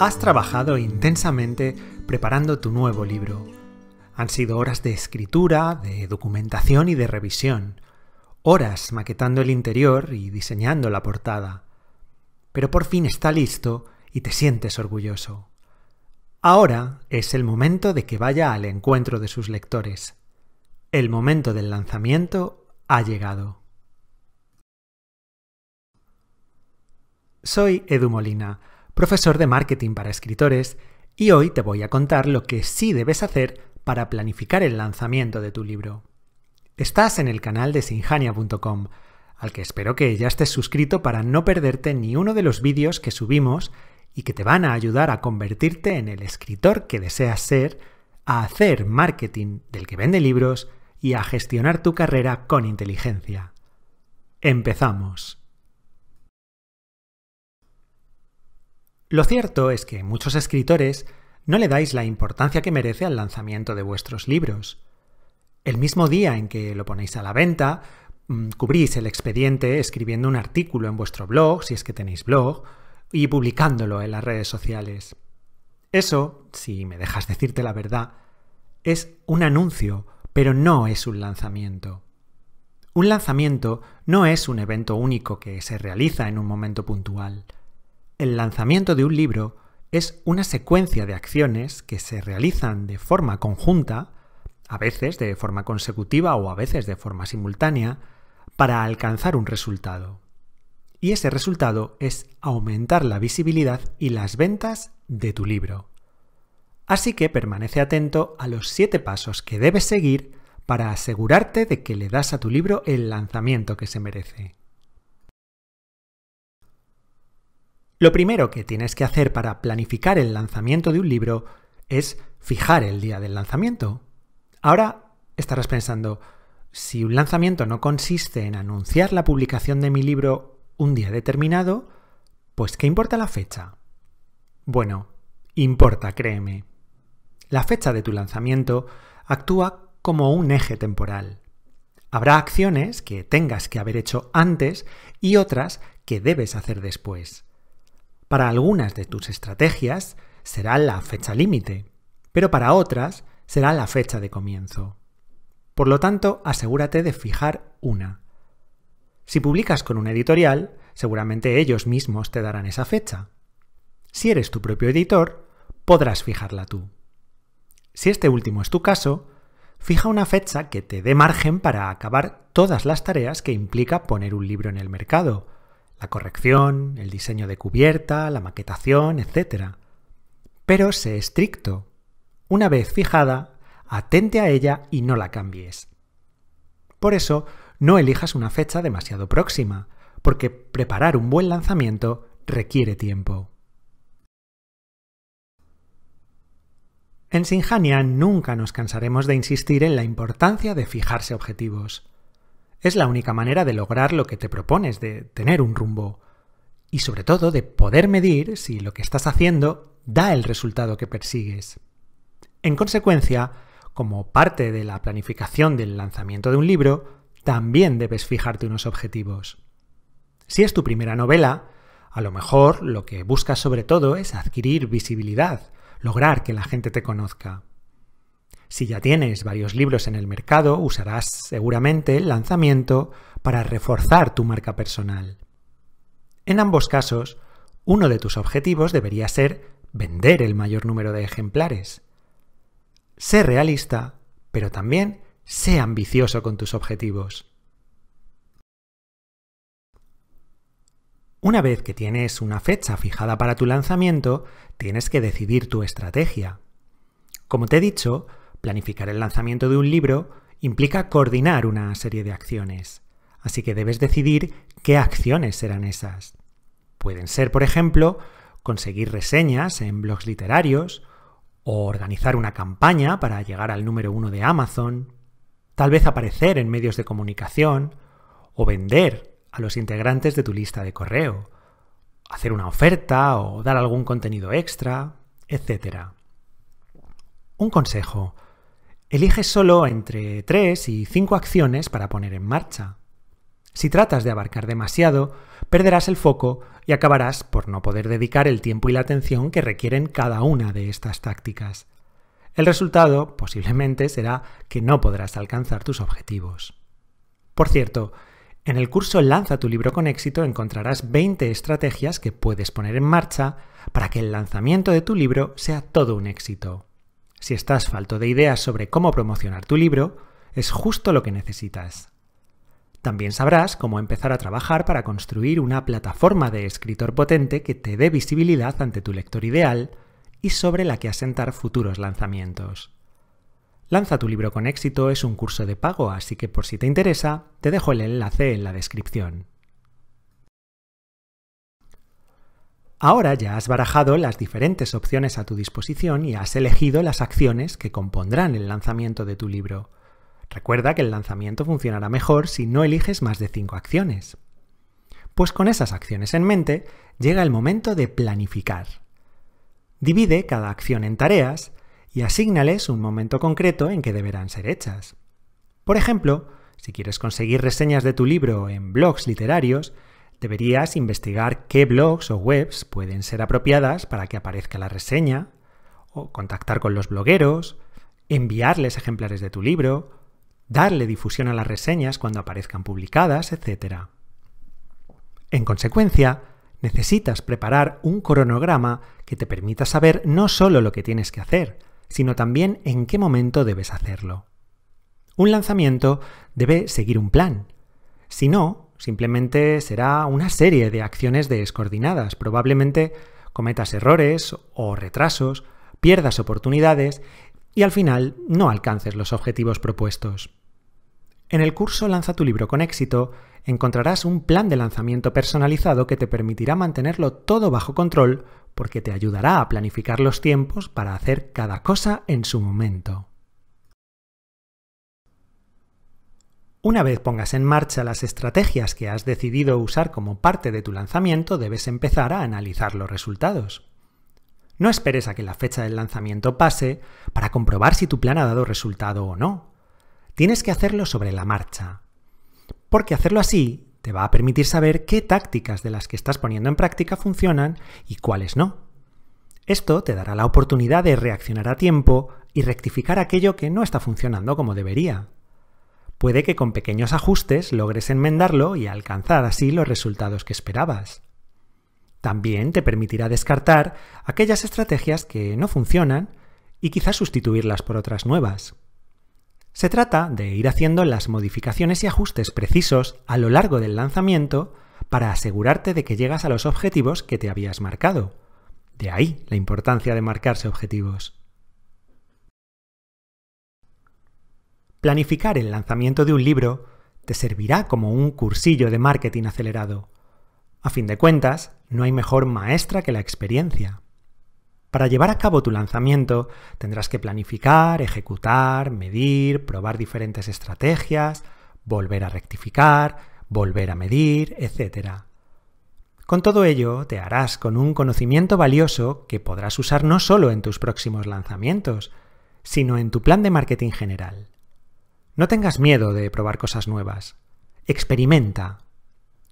Has trabajado intensamente preparando tu nuevo libro. Han sido horas de escritura, de documentación y de revisión, horas maquetando el interior y diseñando la portada. Pero por fin está listo y te sientes orgulloso. Ahora es el momento de que vaya al encuentro de sus lectores. El momento del lanzamiento ha llegado. Soy Edu Molina profesor de marketing para escritores, y hoy te voy a contar lo que sí debes hacer para planificar el lanzamiento de tu libro. Estás en el canal de sinjania.com, al que espero que ya estés suscrito para no perderte ni uno de los vídeos que subimos y que te van a ayudar a convertirte en el escritor que deseas ser, a hacer marketing del que vende libros y a gestionar tu carrera con inteligencia. Empezamos. Lo cierto es que muchos escritores no le dais la importancia que merece al lanzamiento de vuestros libros. El mismo día en que lo ponéis a la venta, mm, cubrís el expediente escribiendo un artículo en vuestro blog, si es que tenéis blog, y publicándolo en las redes sociales. Eso, si me dejas decirte la verdad, es un anuncio, pero no es un lanzamiento. Un lanzamiento no es un evento único que se realiza en un momento puntual. El lanzamiento de un libro es una secuencia de acciones que se realizan de forma conjunta, a veces de forma consecutiva o a veces de forma simultánea, para alcanzar un resultado. Y ese resultado es aumentar la visibilidad y las ventas de tu libro. Así que permanece atento a los siete pasos que debes seguir para asegurarte de que le das a tu libro el lanzamiento que se merece. Lo primero que tienes que hacer para planificar el lanzamiento de un libro es fijar el día del lanzamiento. Ahora estarás pensando, si un lanzamiento no consiste en anunciar la publicación de mi libro un día determinado, pues ¿qué importa la fecha? Bueno, importa, créeme. La fecha de tu lanzamiento actúa como un eje temporal. Habrá acciones que tengas que haber hecho antes y otras que debes hacer después. Para algunas de tus estrategias será la fecha límite, pero para otras será la fecha de comienzo. Por lo tanto, asegúrate de fijar una. Si publicas con un editorial, seguramente ellos mismos te darán esa fecha. Si eres tu propio editor, podrás fijarla tú. Si este último es tu caso, fija una fecha que te dé margen para acabar todas las tareas que implica poner un libro en el mercado, la corrección, el diseño de cubierta, la maquetación, etc. Pero sé estricto. Una vez fijada, atente a ella y no la cambies. Por eso, no elijas una fecha demasiado próxima, porque preparar un buen lanzamiento requiere tiempo. En Sinjania nunca nos cansaremos de insistir en la importancia de fijarse objetivos. Es la única manera de lograr lo que te propones, de tener un rumbo y sobre todo de poder medir si lo que estás haciendo da el resultado que persigues. En consecuencia, como parte de la planificación del lanzamiento de un libro, también debes fijarte unos objetivos. Si es tu primera novela, a lo mejor lo que buscas sobre todo es adquirir visibilidad, lograr que la gente te conozca. Si ya tienes varios libros en el mercado, usarás seguramente el lanzamiento para reforzar tu marca personal. En ambos casos, uno de tus objetivos debería ser vender el mayor número de ejemplares. Sé realista, pero también sé ambicioso con tus objetivos. Una vez que tienes una fecha fijada para tu lanzamiento, tienes que decidir tu estrategia. Como te he dicho, Planificar el lanzamiento de un libro implica coordinar una serie de acciones, así que debes decidir qué acciones serán esas. Pueden ser, por ejemplo, conseguir reseñas en blogs literarios o organizar una campaña para llegar al número uno de Amazon, tal vez aparecer en medios de comunicación o vender a los integrantes de tu lista de correo, hacer una oferta o dar algún contenido extra, etc. Un consejo. Elige solo entre 3 y 5 acciones para poner en marcha. Si tratas de abarcar demasiado, perderás el foco y acabarás por no poder dedicar el tiempo y la atención que requieren cada una de estas tácticas. El resultado posiblemente será que no podrás alcanzar tus objetivos. Por cierto, en el curso Lanza tu libro con éxito encontrarás 20 estrategias que puedes poner en marcha para que el lanzamiento de tu libro sea todo un éxito. Si estás falto de ideas sobre cómo promocionar tu libro, es justo lo que necesitas. También sabrás cómo empezar a trabajar para construir una plataforma de escritor potente que te dé visibilidad ante tu lector ideal y sobre la que asentar futuros lanzamientos. Lanza tu libro con éxito es un curso de pago, así que por si te interesa, te dejo el enlace en la descripción. Ahora ya has barajado las diferentes opciones a tu disposición y has elegido las acciones que compondrán el lanzamiento de tu libro. Recuerda que el lanzamiento funcionará mejor si no eliges más de 5 acciones. Pues con esas acciones en mente, llega el momento de planificar. Divide cada acción en tareas y asignales un momento concreto en que deberán ser hechas. Por ejemplo, si quieres conseguir reseñas de tu libro en blogs literarios, Deberías investigar qué blogs o webs pueden ser apropiadas para que aparezca la reseña, o contactar con los blogueros, enviarles ejemplares de tu libro, darle difusión a las reseñas cuando aparezcan publicadas, etc. En consecuencia, necesitas preparar un cronograma que te permita saber no solo lo que tienes que hacer, sino también en qué momento debes hacerlo. Un lanzamiento debe seguir un plan. Si no, Simplemente será una serie de acciones descoordinadas. Probablemente cometas errores o retrasos, pierdas oportunidades y al final no alcances los objetivos propuestos. En el curso Lanza tu libro con éxito encontrarás un plan de lanzamiento personalizado que te permitirá mantenerlo todo bajo control porque te ayudará a planificar los tiempos para hacer cada cosa en su momento. Una vez pongas en marcha las estrategias que has decidido usar como parte de tu lanzamiento, debes empezar a analizar los resultados. No esperes a que la fecha del lanzamiento pase para comprobar si tu plan ha dado resultado o no. Tienes que hacerlo sobre la marcha. Porque hacerlo así te va a permitir saber qué tácticas de las que estás poniendo en práctica funcionan y cuáles no. Esto te dará la oportunidad de reaccionar a tiempo y rectificar aquello que no está funcionando como debería puede que con pequeños ajustes logres enmendarlo y alcanzar así los resultados que esperabas. También te permitirá descartar aquellas estrategias que no funcionan y quizás sustituirlas por otras nuevas. Se trata de ir haciendo las modificaciones y ajustes precisos a lo largo del lanzamiento para asegurarte de que llegas a los objetivos que te habías marcado. De ahí la importancia de marcarse objetivos. Planificar el lanzamiento de un libro te servirá como un cursillo de marketing acelerado. A fin de cuentas, no hay mejor maestra que la experiencia. Para llevar a cabo tu lanzamiento, tendrás que planificar, ejecutar, medir, probar diferentes estrategias, volver a rectificar, volver a medir, etc. Con todo ello, te harás con un conocimiento valioso que podrás usar no solo en tus próximos lanzamientos, sino en tu plan de marketing general. No tengas miedo de probar cosas nuevas. Experimenta.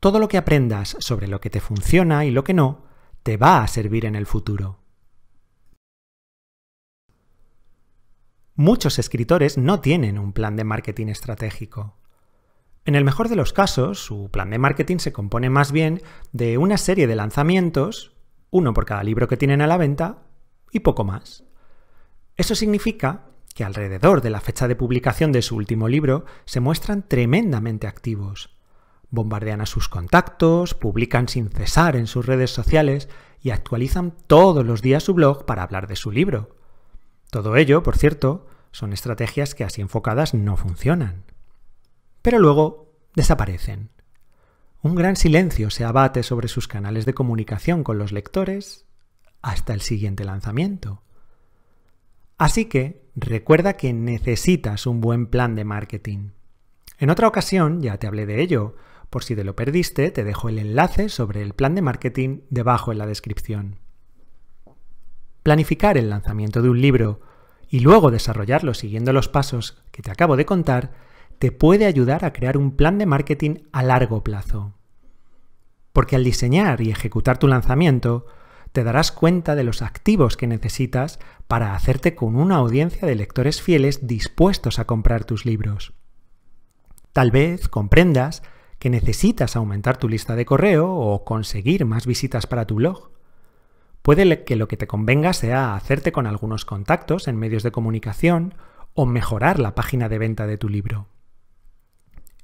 Todo lo que aprendas sobre lo que te funciona y lo que no, te va a servir en el futuro. Muchos escritores no tienen un plan de marketing estratégico. En el mejor de los casos, su plan de marketing se compone más bien de una serie de lanzamientos, uno por cada libro que tienen a la venta, y poco más. Eso significa que alrededor de la fecha de publicación de su último libro se muestran tremendamente activos. Bombardean a sus contactos, publican sin cesar en sus redes sociales y actualizan todos los días su blog para hablar de su libro. Todo ello, por cierto, son estrategias que así enfocadas no funcionan. Pero luego desaparecen. Un gran silencio se abate sobre sus canales de comunicación con los lectores hasta el siguiente lanzamiento. Así que Recuerda que necesitas un buen plan de marketing. En otra ocasión ya te hablé de ello. Por si te lo perdiste, te dejo el enlace sobre el plan de marketing debajo en la descripción. Planificar el lanzamiento de un libro y luego desarrollarlo siguiendo los pasos que te acabo de contar te puede ayudar a crear un plan de marketing a largo plazo. Porque al diseñar y ejecutar tu lanzamiento, te darás cuenta de los activos que necesitas para hacerte con una audiencia de lectores fieles dispuestos a comprar tus libros. Tal vez comprendas que necesitas aumentar tu lista de correo o conseguir más visitas para tu blog. Puede que lo que te convenga sea hacerte con algunos contactos en medios de comunicación o mejorar la página de venta de tu libro.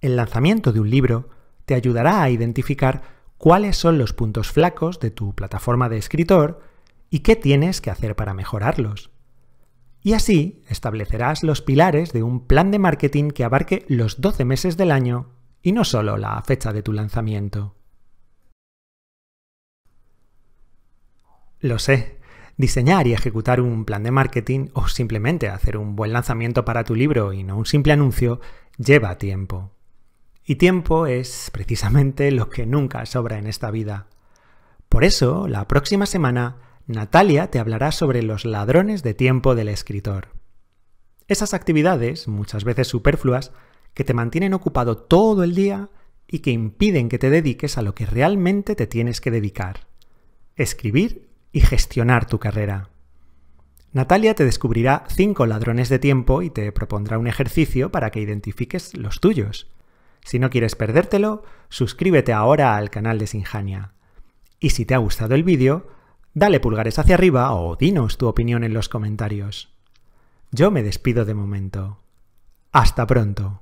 El lanzamiento de un libro te ayudará a identificar cuáles son los puntos flacos de tu plataforma de escritor y qué tienes que hacer para mejorarlos. Y así establecerás los pilares de un plan de marketing que abarque los 12 meses del año y no solo la fecha de tu lanzamiento. Lo sé, diseñar y ejecutar un plan de marketing o simplemente hacer un buen lanzamiento para tu libro y no un simple anuncio lleva tiempo. Y tiempo es precisamente lo que nunca sobra en esta vida. Por eso, la próxima semana Natalia te hablará sobre los ladrones de tiempo del escritor. Esas actividades, muchas veces superfluas, que te mantienen ocupado todo el día y que impiden que te dediques a lo que realmente te tienes que dedicar, escribir y gestionar tu carrera. Natalia te descubrirá cinco ladrones de tiempo y te propondrá un ejercicio para que identifiques los tuyos. Si no quieres perdértelo, suscríbete ahora al canal de Sinjania. Y si te ha gustado el vídeo, Dale pulgares hacia arriba o dinos tu opinión en los comentarios. Yo me despido de momento. Hasta pronto.